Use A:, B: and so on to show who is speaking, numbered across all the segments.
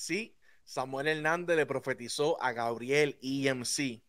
A: sí, Samuel Hernández le profetizó a Gabriel EMC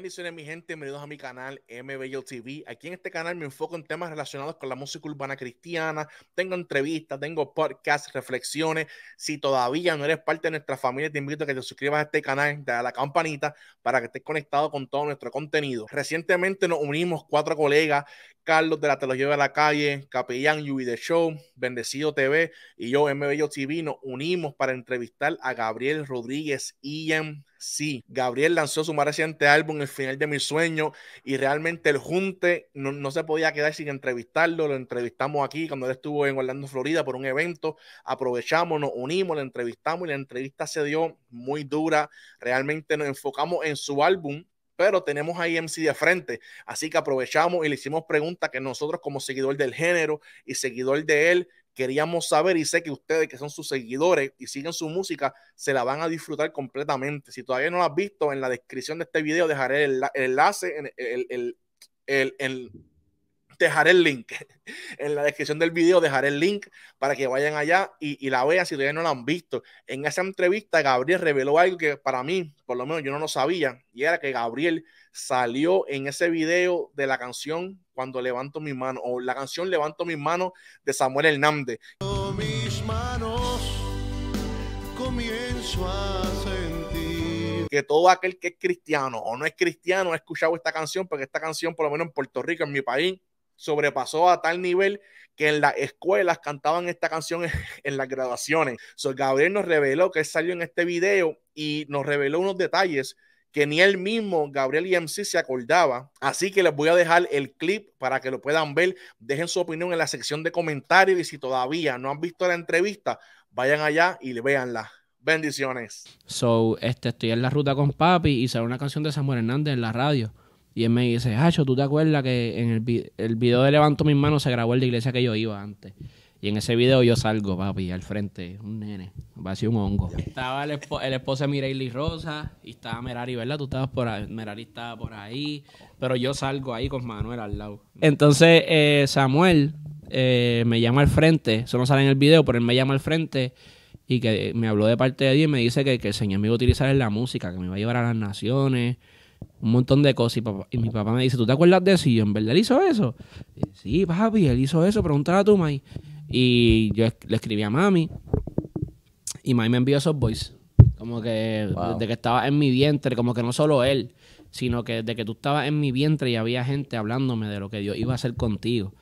A: Bendiciones, mi gente. Bienvenidos a mi canal MBL TV. Aquí en este canal me enfoco en temas relacionados con la música urbana cristiana. Tengo entrevistas, tengo podcasts, reflexiones. Si todavía no eres parte de nuestra familia, te invito a que te suscribas a este canal, te da la campanita para que estés conectado con todo nuestro contenido. Recientemente nos unimos cuatro colegas Carlos de la Teología de la Calle, Capellán Yubi de Show, Bendecido TV y yo, MBO Bello TV, nos unimos para entrevistar a Gabriel Rodríguez IMC. E Gabriel lanzó su más reciente álbum, El Final de Mis Sueño, y realmente el Junte no, no, se podía quedar sin entrevistarlo. Lo entrevistamos aquí cuando él estuvo en Orlando, Florida, por un evento. Aprovechamos, nos unimos, lo entrevistamos y la entrevista se dio muy dura. Realmente nos enfocamos en su álbum pero tenemos a IMC de frente, así que aprovechamos y le hicimos preguntas que nosotros como seguidor del género y seguidor de él queríamos saber y sé que ustedes que son sus seguidores y siguen su música se la van a disfrutar completamente. Si todavía no la has visto, en la descripción de este video dejaré el, enlace, en el, el, el dejaré el link. En la descripción del video dejaré el link para que vayan allá y, la vean si todavía no la han visto. En esa entrevista, Gabriel reveló algo que para mí, por lo menos yo no lo sabía, y era que Gabriel salió en ese video de la canción Cuando levanto mi mano, o la canción Levanto mis manos de Samuel Hernández.
B: Mis manos comienzo a
A: que todo aquel que es cristiano o no es cristiano ha escuchado esta canción, porque esta canción, por lo menos en Puerto Rico, en mi país, sobrepasó a tal nivel que en las escuelas cantaban esta canción en las graduaciones. So, Gabriel nos reveló que salió en este video y nos reveló unos detalles que ni él mismo, Gabriel y MC, se acordaba. Así que les voy a dejar el clip para que lo puedan ver. Dejen su opinión en la sección de comentarios y si todavía no han visto la entrevista, vayan allá y véanla. Bendiciones.
B: So, este, estoy en la ruta con papi y sale una canción de Samuel Hernández en la radio. Y él me dice, Hacho, ¿tú te acuerdas que en el, video de Levanto mis manos se grabó en la iglesia que yo iba antes? Y en ese video yo salgo, papi, al frente, un nene, va a ser un hongo. Estaba el, el esposo de Mireille Rosa y estaba Merari, ¿verdad? Tú estabas por ahí, Merari estaba por ahí, pero yo salgo ahí con Manuel al lado. Entonces eh, Samuel eh, me llama al frente, eso no sale en el video, pero él me llama al frente y que me habló de parte de Dios y me dice que, que el Señor me iba a utilizar en la música, que me iba a llevar a las naciones, un montón de cosas. Y, mi papá me dice, ¿tú te acuerdas de eso? Y yo, ¿en verdad él hizo eso? sí, papi, él hizo eso, pregúntale a tu mami. Y yo le escribí a mami. Y mami me envió esos voice. Como que de que estaba en mi vientre, como que no solo él, sino que de que tú estabas en mi vientre y había gente hablándome de lo que Dios iba a hacer contigo.